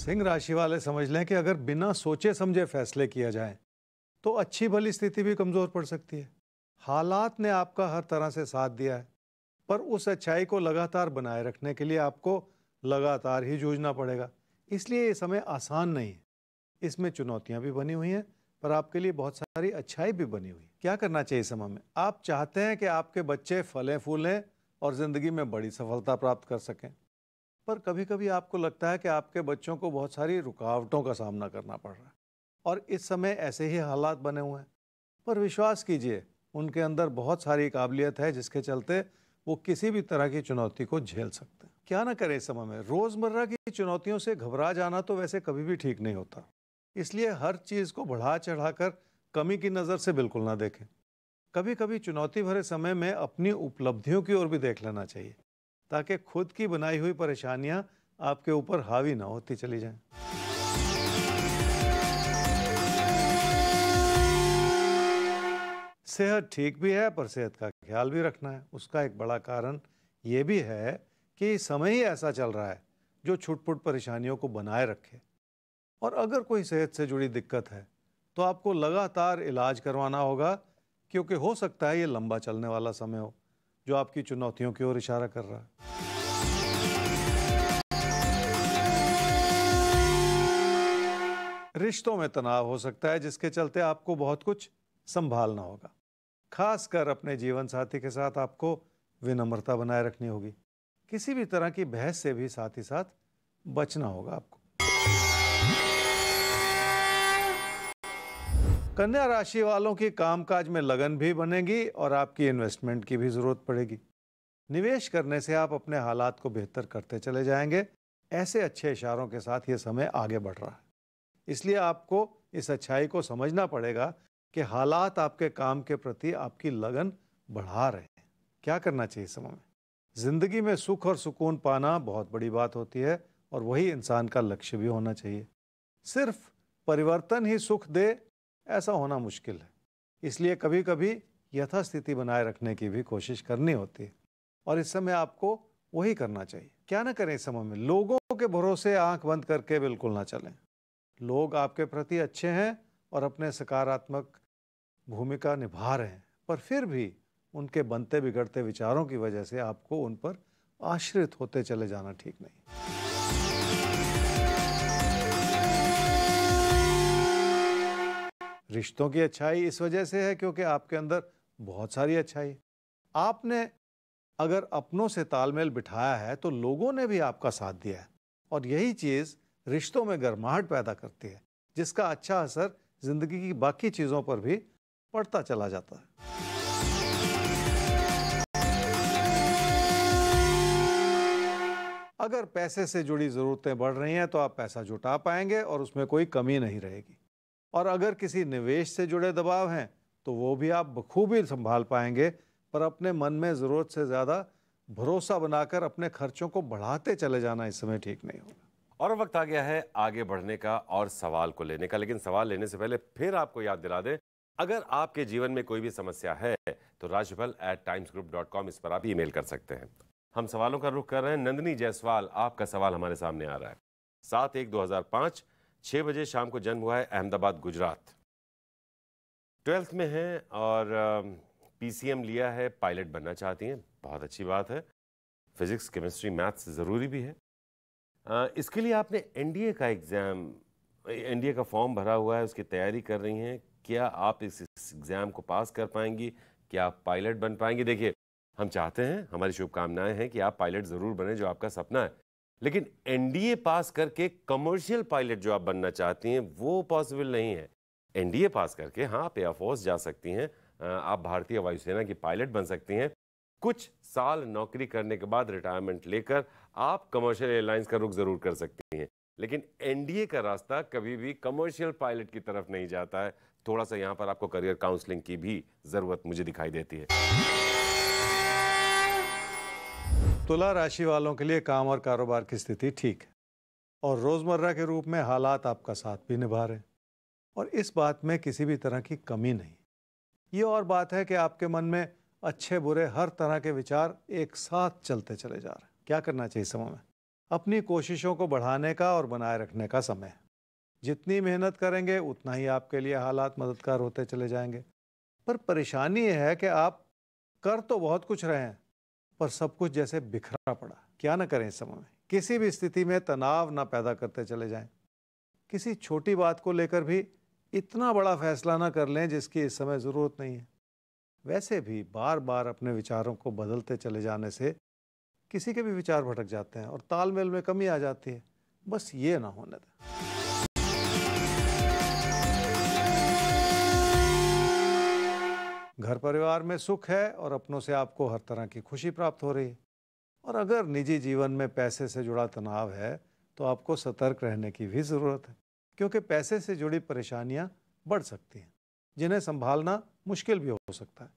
सिंह राशि वाले समझ लें कि अगर बिना सोचे समझे फैसले किया जाए तो अच्छी भली स्थिति भी कमज़ोर पड़ सकती है हालात ने आपका हर तरह से साथ दिया है पर उस अच्छाई को लगातार बनाए रखने के लिए आपको लगातार ही जूझना पड़ेगा इसलिए ये समय आसान नहीं है इसमें चुनौतियाँ भी बनी हुई हैं पर आपके लिए बहुत सारी अच्छाई भी बनी हुई क्या करना चाहिए समय में आप चाहते हैं कि आपके बच्चे फलें फूलें और ज़िंदगी में बड़ी सफलता प्राप्त कर सकें पर कभी कभी आपको लगता है कि आपके बच्चों को बहुत सारी रुकावटों का सामना करना पड़ रहा है और इस समय ऐसे ही हालात बने हुए हैं पर विश्वास कीजिए उनके अंदर बहुत सारी काबिलियत है जिसके चलते वो किसी भी तरह की चुनौती को झेल सकते हैं क्या ना करें इस समय में रोज़मर्रा की चुनौतियों से घबरा जाना तो वैसे कभी भी ठीक नहीं होता इसलिए हर चीज़ को बढ़ा चढ़ाकर कमी की नज़र से बिल्कुल ना देखें कभी कभी चुनौती भरे समय में अपनी उपलब्धियों की ओर भी देख लेना चाहिए ताकि खुद की बनाई हुई परेशानियां आपके ऊपर हावी ना होती चली जाएं। सेहत ठीक भी है पर सेहत का ख्याल भी रखना है उसका एक बड़ा कारण ये भी है कि समय ही ऐसा चल रहा है जो छुटपुट परेशानियों को बनाए रखे और अगर कोई सेहत से जुड़ी दिक्कत है तो आपको लगातार इलाज करवाना होगा क्योंकि हो सकता है ये लंबा चलने वाला समय हो जो आपकी चुनौतियों की ओर इशारा कर रहा है रिश्तों में तनाव हो सकता है जिसके चलते आपको बहुत कुछ संभालना होगा खासकर अपने जीवन साथी के साथ आपको विनम्रता बनाए रखनी होगी किसी भी तरह की बहस से भी साथ ही साथ बचना होगा आपको कन्या राशि वालों की कामकाज में लगन भी बनेगी और आपकी इन्वेस्टमेंट की भी ज़रूरत पड़ेगी निवेश करने से आप अपने हालात को बेहतर करते चले जाएंगे ऐसे अच्छे इशारों के साथ ये समय आगे बढ़ रहा है इसलिए आपको इस अच्छाई को समझना पड़ेगा कि हालात आपके काम के प्रति आपकी लगन बढ़ा रहे हैं क्या करना चाहिए समय में ज़िंदगी में सुख और सुकून पाना बहुत बड़ी बात होती है और वही इंसान का लक्ष्य भी होना चाहिए सिर्फ परिवर्तन ही सुख दे ऐसा होना मुश्किल है इसलिए कभी कभी यथास्थिति बनाए रखने की भी कोशिश करनी होती है और इस समय आपको वही करना चाहिए क्या ना करें इस समय में लोगों के भरोसे आंख बंद करके बिल्कुल ना चलें लोग आपके प्रति अच्छे हैं और अपने सकारात्मक भूमिका निभा रहे हैं पर फिर भी उनके बनते बिगड़ते विचारों की वजह से आपको उन पर आश्रित होते चले जाना ठीक नहीं रिश्तों की अच्छाई इस वजह से है क्योंकि आपके अंदर बहुत सारी अच्छाई आपने अगर अपनों से तालमेल बिठाया है तो लोगों ने भी आपका साथ दिया है और यही चीज़ रिश्तों में गर्माहट पैदा करती है जिसका अच्छा असर ज़िंदगी की बाकी चीज़ों पर भी पड़ता चला जाता है अगर पैसे से जुड़ी ज़रूरतें बढ़ रही हैं तो आप पैसा जुटा पाएंगे और उसमें कोई कमी नहीं रहेगी और अगर किसी निवेश से जुड़े दबाव हैं तो वो भी आप बखूबी संभाल पाएंगे पर अपने मन में ज़रूरत से ज़्यादा भरोसा बनाकर अपने खर्चों को बढ़ाते चले जाना इस समय ठीक नहीं होगा और वक्त आ गया है आगे बढ़ने का और सवाल को लेने का लेकिन सवाल लेने से पहले फिर आपको याद दिला दें अगर आपके जीवन में कोई भी समस्या है तो Rajbhal at Times group dot com इस पर आप ईमेल कर सकते हैं हम सवालों का रुख कर रहे हैं नंदनी जायसवाल आपका सवाल हमारे सामने आ रहा है सात एक दो हजार पांच छः बजे शाम को जन्म हुआ है अहमदाबाद गुजरात ट्वेल्थ में हैं और पीसीएम लिया है पायलट बनना चाहती हैं बहुत अच्छी बात है फिज़िक्स केमिस्ट्री मैथ्स ज़रूरी भी है आ, इसके लिए आपने एनडीए का एग्ज़ाम एनडीए का फॉर्म भरा हुआ है उसकी तैयारी कर रही हैं क्या आप इस एग्ज़ाम को पास कर पाएंगी क्या आप पायलट बन पाएंगे देखिए हम चाहते हैं हमारी शुभकामनाएं हैं कि आप पायलट ज़रूर बने जो आपका सपना है लेकिन एनडीए पास करके कमर्शियल पायलट जो आप बनना चाहती हैं वो पॉसिबल नहीं है एनडीए पास करके हाँ आप एयरफोर्स जा सकती हैं आप भारतीय वायुसेना की पायलट बन सकती हैं कुछ साल नौकरी करने के बाद रिटायरमेंट लेकर आप कमर्शियल एयरलाइंस का रुख जरूर कर सकती हैं लेकिन एनडीए का रास्ता कभी भी कमर्शियल पायलट की तरफ नहीं जाता है थोड़ा सा यहाँ पर आपको करियर काउंसलिंग की भी ज़रूरत मुझे दिखाई देती है तुला राशि वालों के लिए काम और कारोबार की स्थिति ठीक है और रोज़मर्रा के रूप में हालात आपका साथ भी निभा रहे हैं और इस बात में किसी भी तरह की कमी नहीं ये और बात है कि आपके मन में अच्छे बुरे हर तरह के विचार एक साथ चलते चले जा रहे हैं क्या करना चाहिए समय में अपनी कोशिशों को बढ़ाने का और बनाए रखने का समय है जितनी मेहनत करेंगे उतना ही आपके लिए हालात मददगार होते चले जाएंगे पर परेशानी यह है कि आप कर तो बहुत कुछ रहे हैं पर सब कुछ जैसे बिखरा पड़ा क्या ना करें इस समय में किसी भी स्थिति में तनाव ना पैदा करते चले जाएं किसी छोटी बात को लेकर भी इतना बड़ा फैसला ना कर लें जिसकी इस समय ज़रूरत नहीं है वैसे भी बार बार अपने विचारों को बदलते चले जाने से किसी के भी विचार भटक जाते हैं और तालमेल में कमी आ जाती है बस ये ना होने दें घर परिवार में सुख है और अपनों से आपको हर तरह की खुशी प्राप्त हो रही है और अगर निजी जीवन में पैसे से जुड़ा तनाव है तो आपको सतर्क रहने की भी ज़रूरत है क्योंकि पैसे से जुड़ी परेशानियाँ बढ़ सकती हैं जिन्हें संभालना मुश्किल भी हो सकता है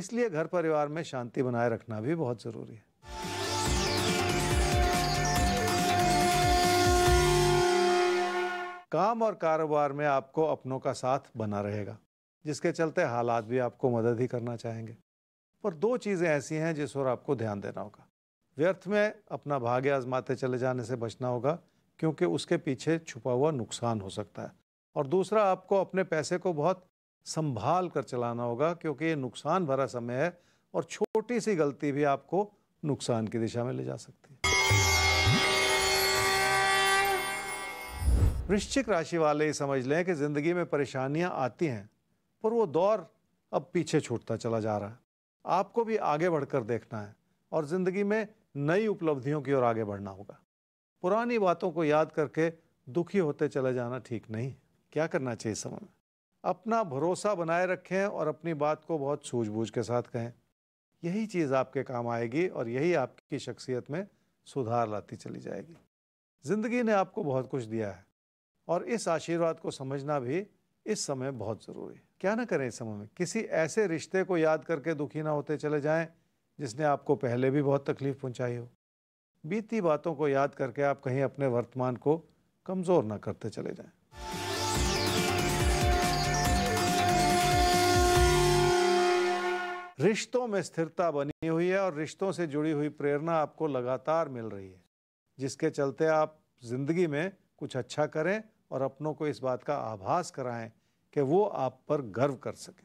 इसलिए घर परिवार में शांति बनाए रखना भी बहुत ज़रूरी है काम और कारोबार में आपको अपनों का साथ बना रहेगा जिसके चलते हालात भी आपको मदद ही करना चाहेंगे पर दो चीज़ें ऐसी हैं जिस पर आपको ध्यान देना होगा व्यर्थ में अपना भाग्य आजमाते चले जाने से बचना होगा क्योंकि उसके पीछे छुपा हुआ नुकसान हो सकता है और दूसरा आपको अपने पैसे को बहुत संभाल कर चलाना होगा क्योंकि ये नुकसान भरा समय है और छोटी सी गलती भी आपको नुकसान की दिशा में ले जा सकती है वृश्चिक राशि वाले ही समझ लें कि जिंदगी में परेशानियां आती हैं पर वो दौर अब पीछे छूटता चला जा रहा है आपको भी आगे बढ़कर देखना है और ज़िंदगी में नई उपलब्धियों की ओर आगे बढ़ना होगा पुरानी बातों को याद करके दुखी होते चले जाना ठीक नहीं क्या करना चाहिए समय में अपना भरोसा बनाए रखें और अपनी बात को बहुत सूझबूझ के साथ कहें यही चीज़ आपके काम आएगी और यही आपकी शख्सियत में सुधार लाती चली जाएगी ज़िंदगी ने आपको बहुत कुछ दिया है और इस आशीर्वाद को समझना भी इस समय बहुत ज़रूरी है क्या ना करें इस समय में किसी ऐसे रिश्ते को याद करके दुखी ना होते चले जाएं जिसने आपको पहले भी बहुत तकलीफ पहुंचाई हो बीती बातों को याद करके आप कहीं अपने वर्तमान को कमज़ोर ना करते चले जाएं रिश्तों में स्थिरता बनी हुई है और रिश्तों से जुड़ी हुई प्रेरणा आपको लगातार मिल रही है जिसके चलते आप जिंदगी में कुछ अच्छा करें और अपनों को इस बात का आभास कराएं कि वो आप पर गर्व कर सकें